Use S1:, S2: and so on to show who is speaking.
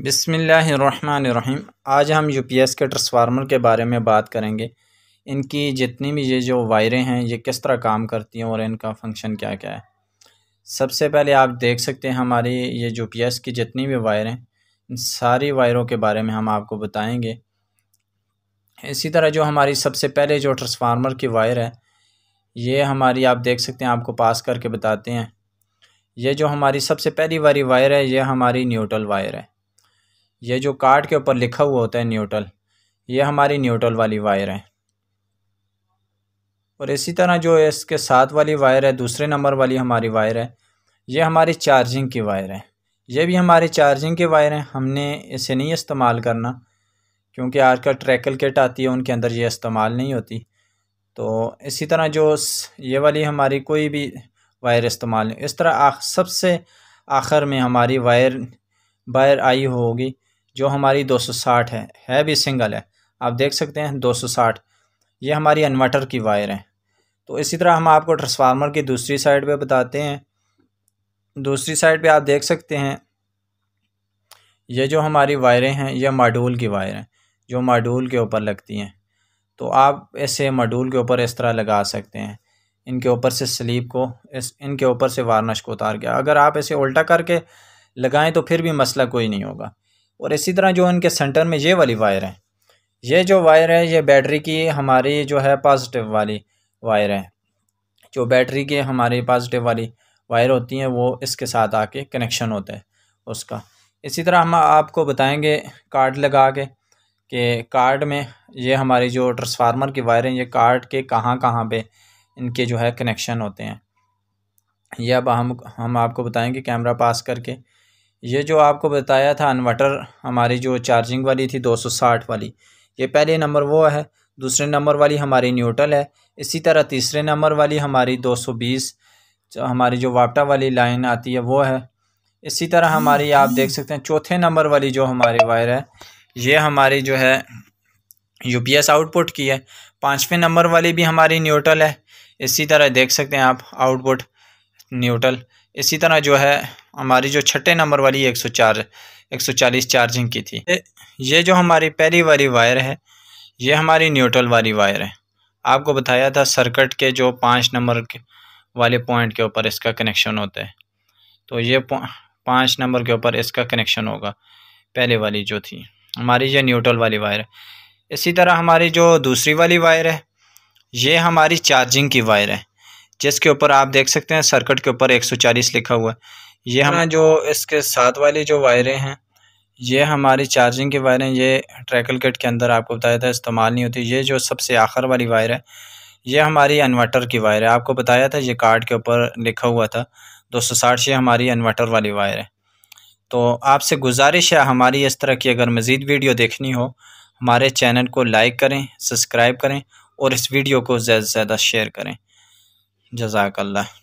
S1: बिसमीम आज हम यू पी एस के ट्रांसफार्मर के बारे में बात करेंगे इनकी जितनी भी ये जो वायरें हैं ये किस तरह काम करती हैं और इनका फंक्शन क्या क्या है सबसे पहले आप देख सकते हैं हमारी ये यू पी एस की जितनी भी वायरें इन सारी वायरों के बारे में हम आपको बताएंगे इसी तरह जो हमारी सबसे पहले जो ट्रांसफार्मर की वायर है ये हमारी आप देख सकते हैं आपको पास करके बताते हैं ये जो हमारी सबसे पहली वाली वायर है ये हमारी न्यूट्रल वायर है ये जो कार्ड के ऊपर लिखा हुआ होता है न्यूट्रल ये हमारी न्यूट्रल वाली वायर है और इसी तरह जो इसके साथ वाली वायर है दूसरे नंबर वाली हमारी वायर है ये हमारी चार्जिंग की वायर है ये भी हमारी चार्जिंग की वायर है हमने इसे नहीं इस्तेमाल करना क्योंकि आज आजकल ट्रैकल किट आती है उनके अंदर ये इस्तेमाल नहीं होती तो इसी तरह जो ये वाली हमारी कोई भी वायर इस्तेमाल नहीं इस तरह आख, सबसे आखिर में हमारी वायर वायर आई होगी जो हमारी 260 है है भी सिंगल है आप देख सकते हैं 260 ये हमारी इन्वर्टर की वायर है तो इसी तरह हम आपको ट्रांसफार्मर की दूसरी साइड पे बताते हैं दूसरी साइड पे आप देख सकते हैं ये जो हमारी वायरें हैं यह मॉड्यूल की वायर हैं जो मॉड्यूल के ऊपर लगती हैं तो आप ऐसे मॉड्यूल के ऊपर इस तरह लगा सकते हैं इनके ऊपर से स्लीप को इस इनके ऊपर से वार्निश को उतार गया अगर आप इसे उल्टा करके लगाएं तो फिर भी मसला कोई नहीं होगा और इसी तरह जो इनके सेंटर में ये वाली वायर है ये जो वायर है ये बैटरी की हमारी जो है पॉजिटिव वाली वायर है जो बैटरी की हमारी पॉजिटिव वाली वायर होती हैं वो इसके साथ आके कनेक्शन होता है उसका इसी तरह हम आपको बताएंगे कार्ड लगा के कि कार्ड में ये हमारी जो ट्रांसफार्मर की वायर हैं ये कार्ड के कहाँ कहाँ पे इनके जो है कनेक्शन होते हैं यह अब हम हम आपको बताएंगे कैमरा पास करके ये जो आपको बताया था इन्वर्टर हमारी जो चार्जिंग वाली थी 260 वाली ये पहले नंबर वो है दूसरे नंबर वाली हमारी न्यूट्रल है इसी तरह तीसरे नंबर वाली हमारी 220 हमारी जो वापटा वाली लाइन आती है वो है इसी तरह हमारी आप देख सकते हैं चौथे नंबर वाली जो हमारी वायर है ये हमारी जो है यू आउटपुट की है पाँचवें नंबर वाली भी हमारी न्यूट्रल है इसी तरह देख सकते हैं आप आउटपुट न्यूट्रल इसी तरह जो है हमारी जो छठे नंबर वाली एक सौ चार एक सौ चालीस चार्जिंग की थी ये जो हमारी पहली वाली वायर है ये हमारी न्यूट्रल वाली वायर है आपको बताया था सर्किट के जो पाँच नंबर के वाले पॉइंट के ऊपर इसका कनेक्शन होता है तो ये पाँच नंबर के ऊपर इसका कनेक्शन होगा पहले वाली जो थी हमारी ये न्यूट्रल वाली वायर है इसी तरह हमारी जो दूसरी वाली वायर है ये हमारी चार्जिंग की वायर है जिसके ऊपर आप देख सकते हैं सर्किट के ऊपर 140 लिखा हुआ है ये हम हाँ, जो इसके साथ वाली जो वायरें हैं ये हमारी चार्जिंग की वायरें ये ट्रैकल किट के अंदर आपको बताया था इस्तेमाल नहीं होती ये जो सबसे आखिर वाली वायर है ये हमारी इन्वर्टर की वायर है आपको बताया था ये कार्ड के ऊपर लिखा हुआ था दो सौ साठ ये हमारी इन्वर्टर वाली वायर है तो आपसे गुजारिश है हमारी इस तरह की अगर मज़ीद वीडियो देखनी हो हमारे चैनल को लाइक करें सब्सक्राइब करें और इस वीडियो को ज़्यादा से ज़्यादा शेयर करें जजाकल्ला